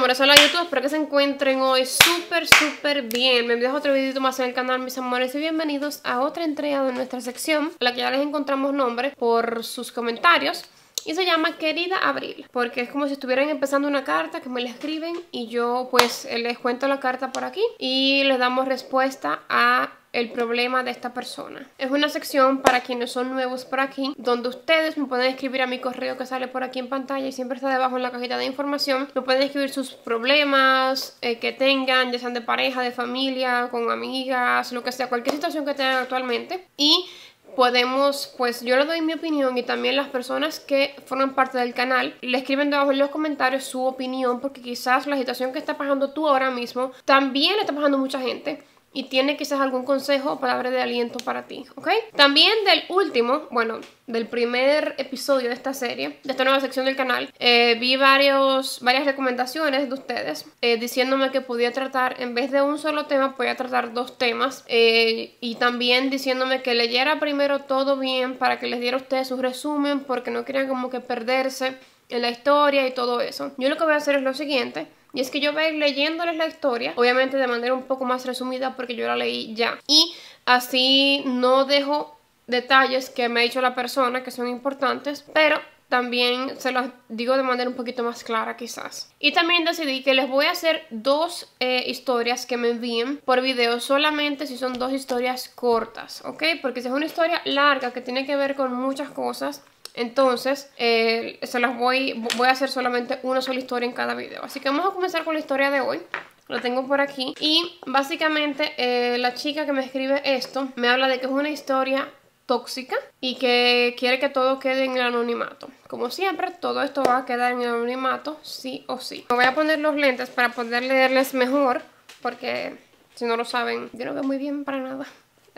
amores, hola YouTube, espero que se encuentren hoy súper, súper bien Me a otro videito más en el canal, mis amores Y bienvenidos a otra entrega de nuestra sección A la que ya les encontramos nombre por sus comentarios y se llama Querida Abril, porque es como si estuvieran empezando una carta que me la escriben y yo pues les cuento la carta por aquí y les damos respuesta a el problema de esta persona. Es una sección para quienes son nuevos por aquí, donde ustedes me pueden escribir a mi correo que sale por aquí en pantalla y siempre está debajo en la cajita de información. Me pueden escribir sus problemas eh, que tengan, ya sean de pareja, de familia, con amigas, lo que sea, cualquier situación que tengan actualmente. Y podemos, pues yo le doy mi opinión y también las personas que forman parte del canal le escriben debajo en los comentarios su opinión porque quizás la situación que está pasando tú ahora mismo también le está pasando mucha gente y tiene quizás algún consejo o palabra de aliento para ti, ¿ok? También del último, bueno, del primer episodio de esta serie, de esta nueva sección del canal, eh, vi varios, varias recomendaciones de ustedes eh, diciéndome que podía tratar, en vez de un solo tema, podía tratar dos temas eh, y también diciéndome que leyera primero todo bien para que les diera a ustedes su resumen porque no querían como que perderse en la historia y todo eso. Yo lo que voy a hacer es lo siguiente. Y es que yo voy a leyéndoles la historia, obviamente de manera un poco más resumida porque yo la leí ya. Y así no dejo detalles que me ha dicho la persona que son importantes, pero también se los digo de manera un poquito más clara quizás. Y también decidí que les voy a hacer dos eh, historias que me envíen por video solamente si son dos historias cortas, ¿ok? Porque si es una historia larga que tiene que ver con muchas cosas, entonces, eh, se las voy, voy a hacer solamente una sola historia en cada video. Así que vamos a comenzar con la historia de hoy. Lo tengo por aquí. Y básicamente eh, la chica que me escribe esto me habla de que es una historia tóxica y que quiere que todo quede en anonimato. Como siempre, todo esto va a quedar en anonimato, sí o sí. Me voy a poner los lentes para poder leerles mejor porque si no lo saben, yo no veo muy bien para nada.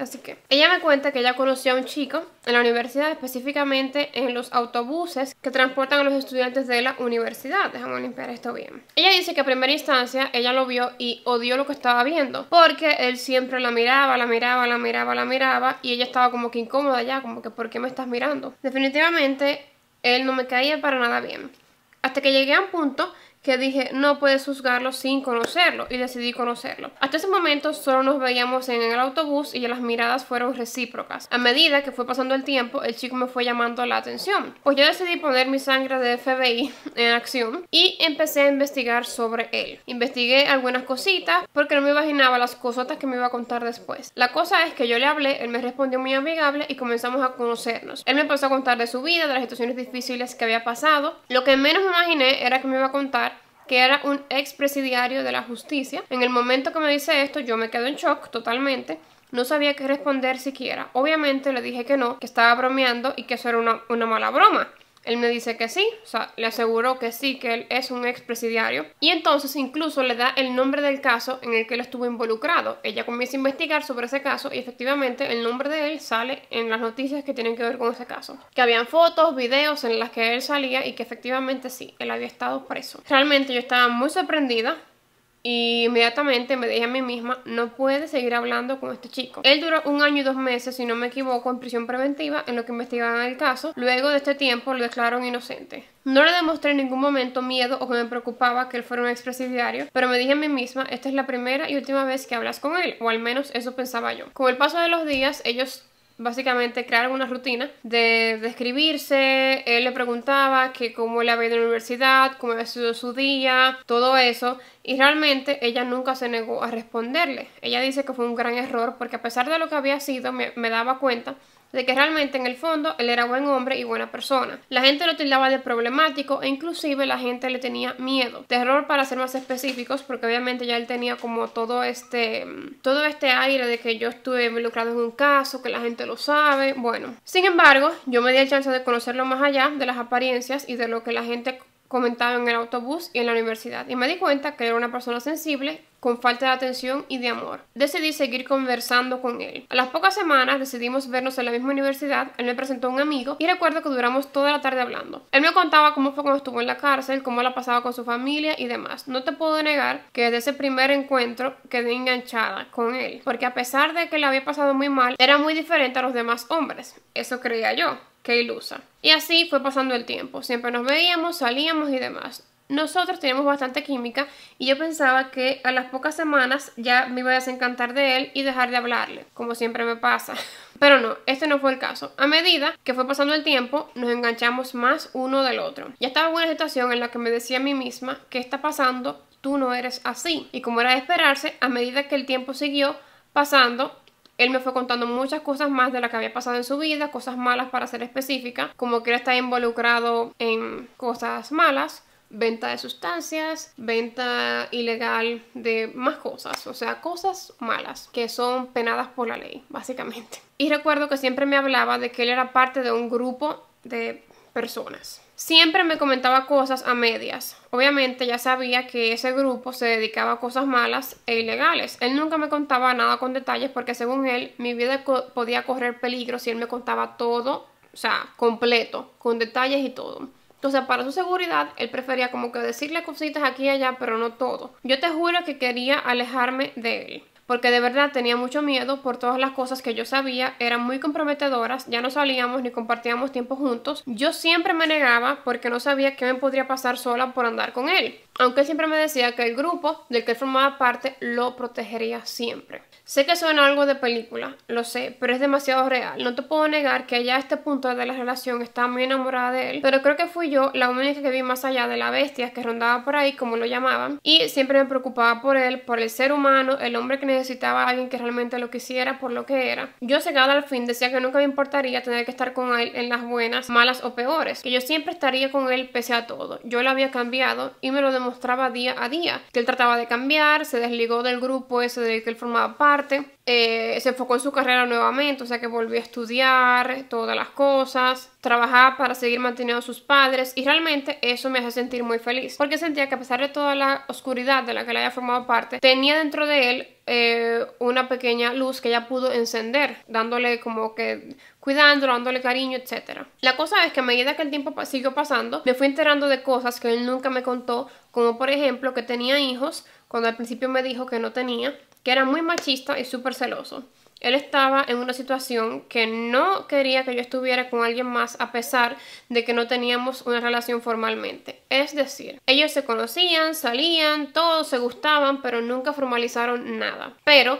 Así que ella me cuenta que ella conoció a un chico en la universidad, específicamente en los autobuses que transportan a los estudiantes de la universidad. Déjame limpiar esto bien. Ella dice que a primera instancia ella lo vio y odió lo que estaba viendo, porque él siempre la miraba, la miraba, la miraba, la miraba, y ella estaba como que incómoda ya, como que ¿por qué me estás mirando? Definitivamente él no me caía para nada bien. Hasta que llegué a un punto que dije, no puedes juzgarlo sin conocerlo y decidí conocerlo. Hasta ese momento solo nos veíamos en el autobús y las miradas fueron recíprocas. A medida que fue pasando el tiempo, el chico me fue llamando la atención. Pues yo decidí poner mi sangre de FBI en acción y empecé a investigar sobre él. Investigué algunas cositas porque no me imaginaba las cosotas que me iba a contar después. La cosa es que yo le hablé, él me respondió muy amigable y comenzamos a conocernos. Él me empezó a contar de su vida, de las situaciones difíciles que había pasado. Lo que menos me imaginé era que me iba a contar que era un expresidiario de la justicia. En el momento que me dice esto, yo me quedo en shock totalmente. No sabía qué responder siquiera. Obviamente le dije que no, que estaba bromeando y que eso era una, una mala broma. Él me dice que sí, o sea, le aseguró que sí, que él es un expresidiario. Y entonces incluso le da el nombre del caso en el que él estuvo involucrado. Ella comienza a investigar sobre ese caso y efectivamente el nombre de él sale en las noticias que tienen que ver con ese caso. Que habían fotos, videos en las que él salía y que efectivamente sí, él había estado preso. Realmente yo estaba muy sorprendida y inmediatamente me dije a mí misma, no puede seguir hablando con este chico. Él duró un año y dos meses, si no me equivoco, en prisión preventiva, en lo que investigaban el caso. Luego de este tiempo lo declararon inocente. No le demostré en ningún momento miedo o que me preocupaba que él fuera un expresidiario, pero me dije a mí misma, esta es la primera y última vez que hablas con él, o al menos eso pensaba yo. Con el paso de los días, ellos básicamente crearon una rutina de describirse, él le preguntaba que cómo le había ido a la universidad, cómo había sido su día, todo eso, y realmente ella nunca se negó a responderle. Ella dice que fue un gran error porque a pesar de lo que había sido, me, daba cuenta de que realmente en el fondo él era buen hombre y buena persona. La gente lo tildaba de problemático e inclusive la gente le tenía miedo. Terror para ser más específicos porque obviamente ya él tenía como todo este todo este aire de que yo estuve involucrado en un caso, que la gente lo sabe, bueno. Sin embargo, yo me di el chance de conocerlo más allá de las apariencias y de lo que la gente comentaba en el autobús y en la universidad, y me di cuenta que era una persona sensible, con falta de atención y de amor. Decidí seguir conversando con él. A las pocas semanas decidimos vernos en la misma universidad, él me presentó a un amigo y recuerdo que duramos toda la tarde hablando. Él me contaba cómo fue cuando estuvo en la cárcel, cómo la pasaba con su familia y demás. No te puedo negar que desde ese primer encuentro quedé enganchada con él, porque a pesar de que le había pasado muy mal, era muy diferente a los demás hombres. Eso creía yo que ilusa. Y así fue pasando el tiempo. Siempre nos veíamos, salíamos y demás. Nosotros teníamos bastante química y yo pensaba que a las pocas semanas ya me iba a desencantar de él y dejar de hablarle, como siempre me pasa. Pero no, este no fue el caso. A medida que fue pasando el tiempo, nos enganchamos más uno del otro. Ya estaba en una situación en la que me decía a mí misma, ¿qué está pasando? Tú no eres así. Y como era de esperarse, a medida que el tiempo siguió pasando, él me fue contando muchas cosas más de lo que había pasado en su vida, cosas malas para ser específica, como que él está involucrado en cosas malas, venta de sustancias, venta ilegal de más cosas, o sea, cosas malas que son penadas por la ley, básicamente. Y recuerdo que siempre me hablaba de que él era parte de un grupo de personas Siempre me comentaba cosas a medias. Obviamente ya sabía que ese grupo se dedicaba a cosas malas e ilegales. Él nunca me contaba nada con detalles porque según él mi vida podía correr peligro si él me contaba todo, o sea, completo, con detalles y todo. Entonces, para su seguridad, él prefería como que decirle cositas aquí y allá, pero no todo. Yo te juro que quería alejarme de él porque de verdad tenía mucho miedo por todas las cosas que yo sabía, eran muy comprometedoras, ya no salíamos ni compartíamos tiempo juntos. Yo siempre me negaba porque no sabía qué me podría pasar sola por andar con él, aunque siempre me decía que el grupo del que formaba parte lo protegería siempre. Sé que suena algo de película, lo sé, pero es demasiado real. No te puedo negar que ya a este punto de la relación estaba muy enamorada de él, pero creo que fui yo la única que vi más allá de la bestia que rondaba por ahí, como lo llamaban, y siempre me preocupaba por él, por el ser humano, el hombre que necesitaba necesitaba a alguien que realmente lo quisiera por lo que era. Yo llegada al fin decía que nunca me importaría tener que estar con él en las buenas, malas o peores, que yo siempre estaría con él pese a todo. Yo lo había cambiado y me lo demostraba día a día, que él trataba de cambiar, se desligó del grupo ese de que él formaba parte, eh, se enfocó en su carrera nuevamente, o sea que volvió a estudiar todas las cosas, trabajaba para seguir manteniendo a sus padres y realmente eso me hace sentir muy feliz porque sentía que a pesar de toda la oscuridad de la que él haya formado parte, tenía dentro de él eh, una pequeña luz que ella pudo encender, dándole como que cuidándolo, dándole cariño, etc. La cosa es que a medida que el tiempo siguió pasando, me fui enterando de cosas que él nunca me contó, como por ejemplo que tenía hijos, cuando al principio me dijo que no tenía, que era muy machista y súper celoso. Él estaba en una situación que no quería que yo estuviera con alguien más a pesar de que no teníamos una relación formalmente. Es decir, ellos se conocían, salían, todos se gustaban, pero nunca formalizaron nada. Pero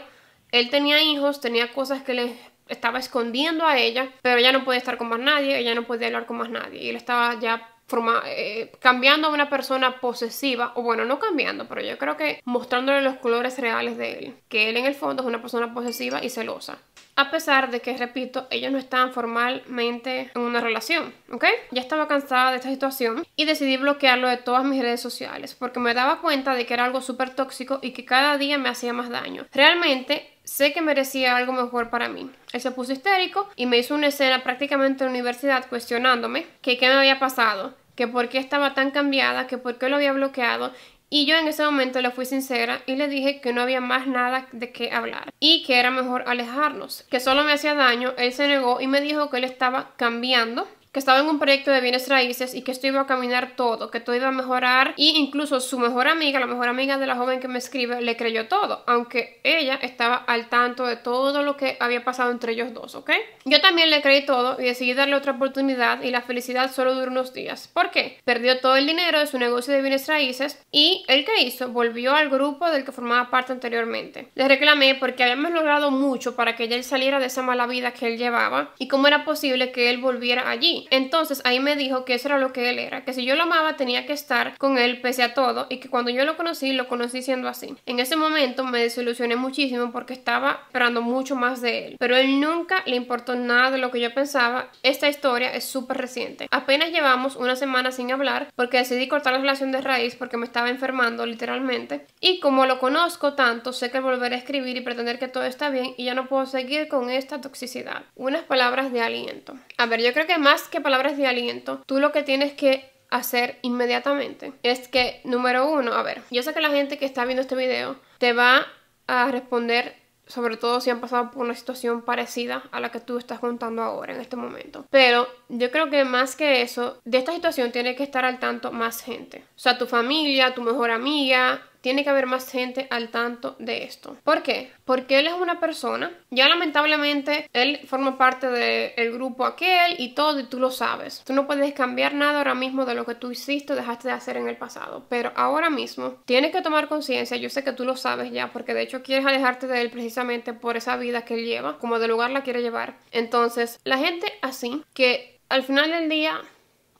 él tenía hijos, tenía cosas que le estaba escondiendo a ella, pero ella no podía estar con más nadie, ella no podía hablar con más nadie. Y él estaba ya forma, eh, cambiando a una persona posesiva, o bueno, no cambiando, pero yo creo que mostrándole los colores reales de él, que él en el fondo es una persona posesiva y celosa. A pesar de que, repito, ellos no estaban formalmente en una relación, ¿ok? Ya estaba cansada de esta situación y decidí bloquearlo de todas mis redes sociales porque me daba cuenta de que era algo súper tóxico y que cada día me hacía más daño. Realmente Sé que merecía algo mejor para mí. Él se puso histérico y me hizo una escena prácticamente en la universidad cuestionándome que qué me había pasado, que por qué estaba tan cambiada, que por qué lo había bloqueado y yo en ese momento le fui sincera y le dije que no había más nada de qué hablar y que era mejor alejarnos, que solo me hacía daño. Él se negó y me dijo que él estaba cambiando que estaba en un proyecto de bienes raíces y que esto iba a caminar todo, que todo iba a mejorar y incluso su mejor amiga, la mejor amiga de la joven que me escribe, le creyó todo, aunque ella estaba al tanto de todo lo que había pasado entre ellos dos, ¿ok? Yo también le creí todo y decidí darle otra oportunidad y la felicidad solo duró unos días. ¿Por qué? Perdió todo el dinero de su negocio de bienes raíces y el que hizo volvió al grupo del que formaba parte anteriormente. Le reclamé porque habíamos logrado mucho para que él saliera de esa mala vida que él llevaba y cómo era posible que él volviera allí. Entonces ahí me dijo que eso era lo que él era, que si yo lo amaba tenía que estar con él pese a todo y que cuando yo lo conocí lo conocí siendo así. En ese momento me desilusioné muchísimo porque estaba esperando mucho más de él, pero él nunca le importó nada de lo que yo pensaba. Esta historia es súper reciente. Apenas llevamos una semana sin hablar porque decidí cortar la relación de raíz porque me estaba enfermando literalmente y como lo conozco tanto sé que volveré a escribir y pretender que todo está bien y ya no puedo seguir con esta toxicidad. Unas palabras de aliento. A ver, yo creo que más que palabras de aliento, tú lo que tienes que hacer inmediatamente es que, número uno, a ver, yo sé que la gente que está viendo este video te va a responder sobre todo si han pasado por una situación parecida a la que tú estás contando ahora en este momento. Pero yo creo que más que eso, de esta situación tiene que estar al tanto más gente. O sea, tu familia, tu mejor amiga, tiene que haber más gente al tanto de esto. ¿Por qué? Porque él es una persona. Ya lamentablemente él forma parte del grupo aquel y todo y tú lo sabes. Tú no puedes cambiar nada ahora mismo de lo que tú hiciste o dejaste de hacer en el pasado. Pero ahora mismo tienes que tomar conciencia. Yo sé que tú lo sabes ya porque de hecho quieres alejarte de él precisamente por esa vida que él lleva, como de lugar la quiere llevar. Entonces, la gente así que al final del día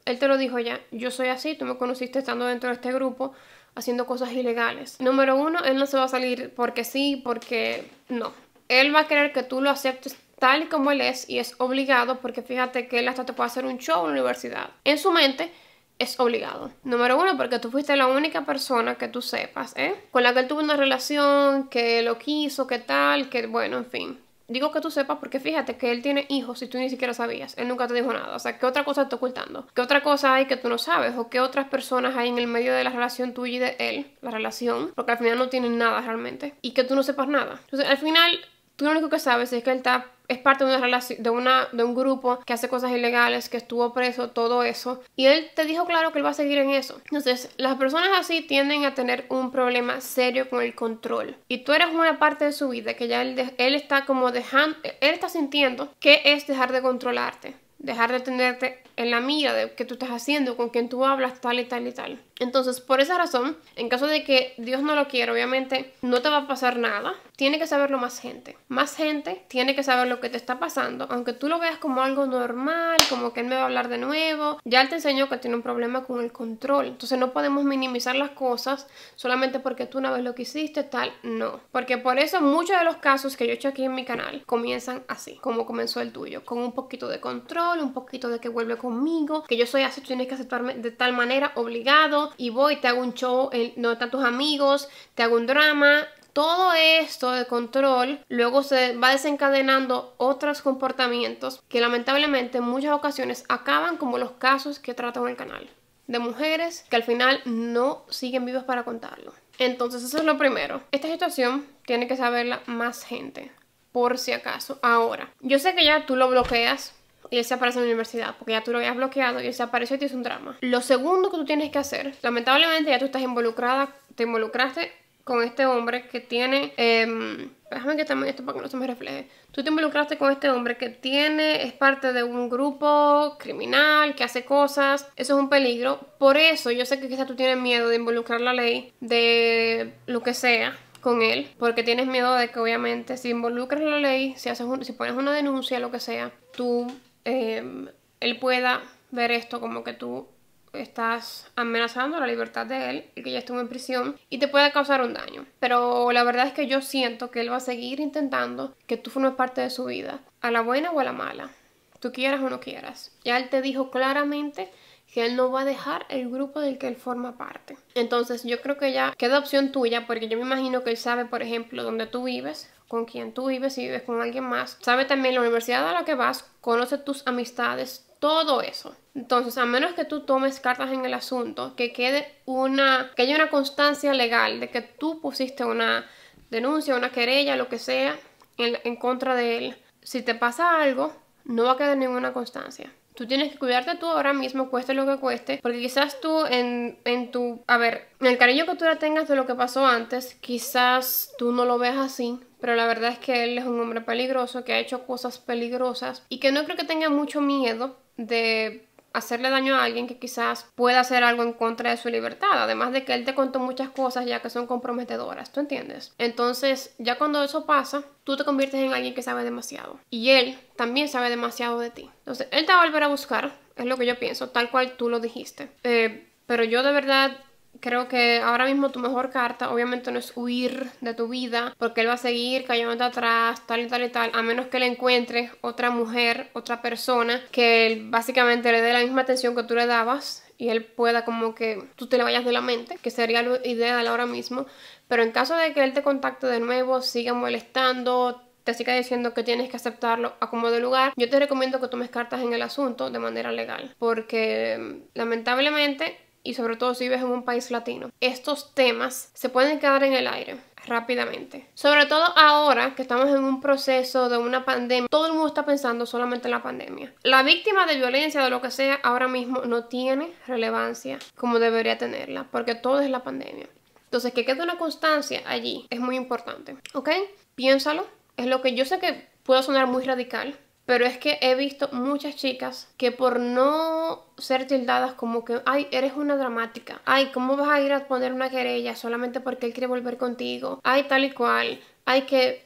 él te lo dijo ya, yo soy así, tú me conociste estando dentro de este grupo haciendo cosas ilegales. Número uno, él no se va a salir porque sí, porque no. Él va a querer que tú lo aceptes tal y como él es y es obligado porque fíjate que él hasta te puede hacer un show en la universidad. En su mente es obligado. Número uno, porque tú fuiste la única persona que tú sepas, ¿eh? Con la que él tuvo una relación, que lo quiso, que tal, que bueno, en fin digo que tú sepas porque fíjate que él tiene hijos y tú ni siquiera sabías. Él nunca te dijo nada. O sea, ¿qué otra cosa está ocultando? ¿Qué otra cosa hay que tú no sabes? ¿O qué otras personas hay en el medio de la relación tuya y de él? La relación. Porque al final no tienen nada realmente. Y que tú no sepas nada. Entonces, al final, tú lo único que sabes es que él está es parte de una relación, de, una, de un grupo que hace cosas ilegales, que estuvo preso, todo eso. Y él te dijo claro que él va a seguir en eso. Entonces, las personas así tienden a tener un problema serio con el control. Y tú eres una parte de su vida que ya él, él está como dejando, él está sintiendo que es dejar de controlarte dejar de tenerte en la mira de qué tú estás haciendo, con quién tú hablas, tal y tal y tal. Entonces, por esa razón, en caso de que Dios no lo quiera, obviamente no te va a pasar nada. Tiene que saberlo más gente. Más gente tiene que saber lo que te está pasando. Aunque tú lo veas como algo normal, como que él me va a hablar de nuevo. Ya él te enseñó que tiene un problema con el control. Entonces no podemos minimizar las cosas solamente porque tú una vez lo quisiste tal. No. Porque por eso muchos de los casos que yo he hecho aquí en mi canal comienzan así, como comenzó el tuyo. Con un poquito de control un poquito de que vuelve conmigo, que yo soy así, tú tienes que aceptarme de tal manera, obligado, y voy, te hago un show, Donde están tus amigos, te hago un drama, todo esto de control luego se va desencadenando otros comportamientos que lamentablemente en muchas ocasiones acaban como los casos que trato en el canal de mujeres que al final no siguen vivas para contarlo. Entonces eso es lo primero. Esta situación tiene que saberla más gente, por si acaso. Ahora, yo sé que ya tú lo bloqueas, y él se aparece en la universidad, porque ya tú lo habías bloqueado y él se apareció y te hizo un drama. Lo segundo que tú tienes que hacer, lamentablemente ya tú estás involucrada, te involucraste con este hombre que tiene... Em, déjame que también esto para que no se me refleje. Tú te involucraste con este hombre que tiene, es parte de un grupo criminal, que hace cosas. Eso es un peligro. Por eso yo sé que quizás tú tienes miedo de involucrar la ley, de lo que sea con él, porque tienes miedo de que obviamente si involucras la ley, si, haces un, si pones una denuncia, lo que sea, tú Em, él pueda ver esto como que tú estás amenazando la libertad de él y que ya estuvo en prisión y te pueda causar un daño. Pero la verdad es que yo siento que él va a seguir intentando que tú formes parte de su vida, a la buena o a la mala, tú quieras o no quieras. Ya él te dijo claramente que él no va a dejar el grupo del que él forma parte. Entonces yo creo que ya queda opción tuya porque yo me imagino que él sabe, por ejemplo, dónde tú vives, con quien tú vives, y vives con alguien más. Sabe también la universidad a la que vas, conoce tus amistades, todo eso. Entonces, a menos que tú tomes cartas en el asunto, que quede una, que haya una constancia legal de que tú pusiste una denuncia, una querella, lo que sea, en, en contra de él. Si te pasa algo, no va a quedar ninguna constancia. Tú tienes que cuidarte tú ahora mismo, cueste lo que cueste, porque quizás tú en, en tu... A ver, en el cariño que tú la tengas de lo que pasó antes, quizás tú no lo veas así, pero la verdad es que él es un hombre peligroso, que ha hecho cosas peligrosas y que no creo que tenga mucho miedo de hacerle daño a alguien que quizás pueda hacer algo en contra de su libertad, además de que él te contó muchas cosas ya que son comprometedoras, ¿tú entiendes? Entonces, ya cuando eso pasa, tú te conviertes en alguien que sabe demasiado y él también sabe demasiado de ti. Entonces, él te va a volver a buscar, es lo que yo pienso, tal cual tú lo dijiste. Eh, pero yo de verdad creo que ahora mismo tu mejor carta obviamente no es huir de tu vida, porque él va a seguir cayendo atrás, tal y tal y tal, a menos que le encuentre otra mujer, otra persona que él básicamente le dé la misma atención que tú le dabas y él pueda como que tú te le vayas de la mente, que sería lo ideal ahora mismo, pero en caso de que él te contacte de nuevo, siga molestando, te siga diciendo que tienes que aceptarlo a como de lugar, yo te recomiendo que tomes cartas en el asunto de manera legal, porque mm, lamentablemente y sobre todo si vives en un país latino, estos temas se pueden quedar en el aire rápidamente. Sobre todo ahora que estamos en un proceso de una pandemia, todo el mundo está pensando solamente en la pandemia. La víctima de violencia, de lo que sea, ahora mismo no tiene relevancia como debería tenerla, porque todo es la pandemia. Entonces, que quede una constancia allí es muy importante, ¿ok? Piénsalo. Es lo que yo sé que puedo sonar muy radical, pero es que he visto muchas chicas que por no ser tildadas como que, ay, eres una dramática, ay, ¿cómo vas a ir a poner una querella solamente porque él quiere volver contigo? Ay, tal y cual, ay, que...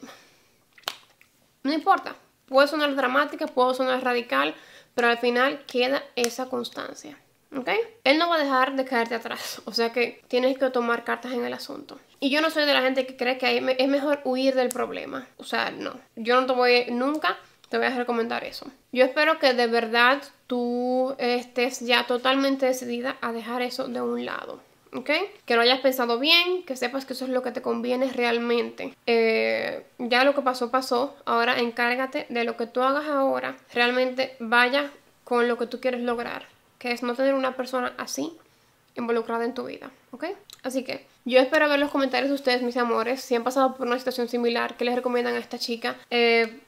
No importa, puedo sonar dramática, puedo sonar radical, pero al final queda esa constancia. ¿Ok? Él no va a dejar de caerte atrás, o sea que tienes que tomar cartas en el asunto. Y yo no soy de la gente que cree que es mejor huir del problema, o sea, no, yo no te voy nunca te voy a recomendar eso. Yo espero que de verdad tú eh, estés ya totalmente decidida a dejar eso de un lado. ¿Ok? Que lo hayas pensado bien, que sepas que eso es lo que te conviene realmente. Eh, ya lo que pasó, pasó. Ahora encárgate de lo que tú hagas ahora. Realmente vaya con lo que tú quieres lograr. Que es no tener una persona así involucrada en tu vida. ¿Ok? Así que yo espero ver los comentarios de ustedes, mis amores. Si han pasado por una situación similar, ¿qué les recomiendan a esta chica? Eh,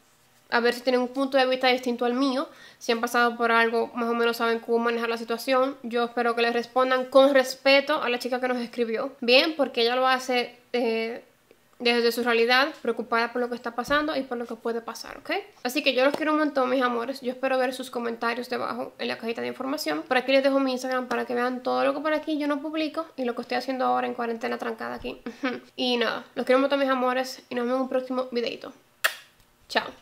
a ver si tienen un punto de vista distinto al mío, si han pasado por algo, más o menos saben cómo manejar la situación. Yo espero que les respondan con respeto a la chica que nos escribió. Bien, porque ella lo hace eh, desde su realidad, preocupada por lo que está pasando y por lo que puede pasar, ¿ok? Así que yo los quiero un montón, mis amores. Yo espero ver sus comentarios debajo en la cajita de información. Por aquí les dejo mi Instagram para que vean todo lo que por aquí yo no publico y lo que estoy haciendo ahora en cuarentena trancada aquí. y nada, los quiero un montón, mis amores, y nos vemos en un próximo videito. Chao.